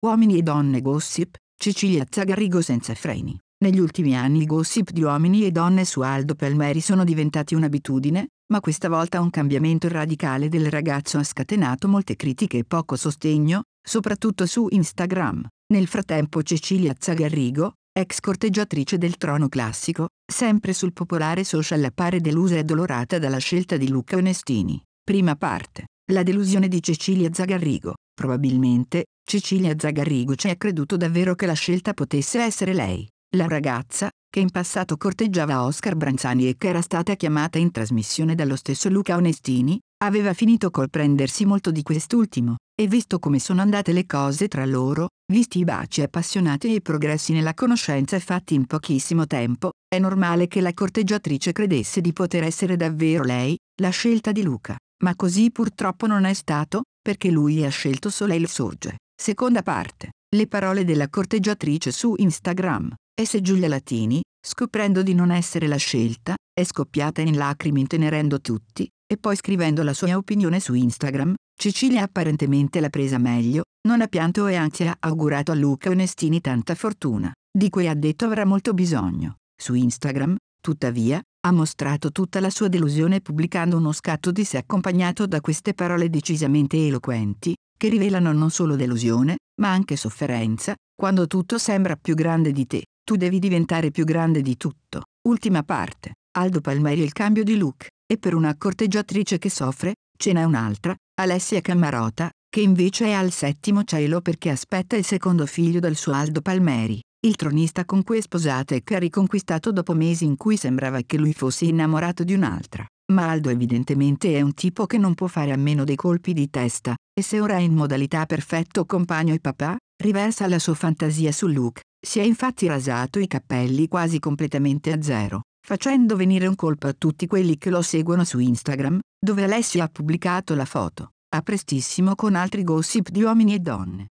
Uomini e donne gossip, Cecilia Zagarrigo senza freni. Negli ultimi anni i gossip di uomini e donne su Aldo Palmeri sono diventati un'abitudine, ma questa volta un cambiamento radicale del ragazzo ha scatenato molte critiche e poco sostegno, soprattutto su Instagram. Nel frattempo Cecilia Zagarrigo, ex corteggiatrice del trono classico, sempre sul popolare social appare delusa e addolorata dalla scelta di Luca Onestini. Prima parte. La delusione di Cecilia Zagarrigo. Probabilmente, Cecilia Zagarrigo ci ha creduto davvero che la scelta potesse essere lei, la ragazza, che in passato corteggiava Oscar Branzani e che era stata chiamata in trasmissione dallo stesso Luca Onestini, aveva finito col prendersi molto di quest'ultimo, e visto come sono andate le cose tra loro, visti i baci appassionati e i progressi nella conoscenza fatti in pochissimo tempo, è normale che la corteggiatrice credesse di poter essere davvero lei, la scelta di Luca. Ma così purtroppo non è stato, perché lui ha scelto Soleil Sorge. Seconda parte. Le parole della corteggiatrice su Instagram. E se Giulia Latini, scoprendo di non essere la scelta, è scoppiata in lacrime intenerendo tutti, e poi scrivendo la sua opinione su Instagram, Cecilia apparentemente l'ha presa meglio, non ha pianto e anzi ha augurato a Luca Onestini tanta fortuna, di cui ha detto avrà molto bisogno. Su Instagram, tuttavia, ha mostrato tutta la sua delusione pubblicando uno scatto di sé accompagnato da queste parole decisamente eloquenti, che rivelano non solo delusione, ma anche sofferenza, quando tutto sembra più grande di te, tu devi diventare più grande di tutto. Ultima parte, Aldo Palmeri il cambio di look, e per una corteggiatrice che soffre, ce n'è un'altra, Alessia Camarota, che invece è al settimo cielo perché aspetta il secondo figlio del suo Aldo Palmeri il tronista con cui è sposata e che ha riconquistato dopo mesi in cui sembrava che lui fosse innamorato di un'altra. Ma Aldo evidentemente è un tipo che non può fare a meno dei colpi di testa, e se ora è in modalità perfetto compagno e papà, riversa la sua fantasia su Luke. Si è infatti rasato i capelli quasi completamente a zero, facendo venire un colpo a tutti quelli che lo seguono su Instagram, dove Alessia ha pubblicato la foto. A prestissimo con altri gossip di uomini e donne.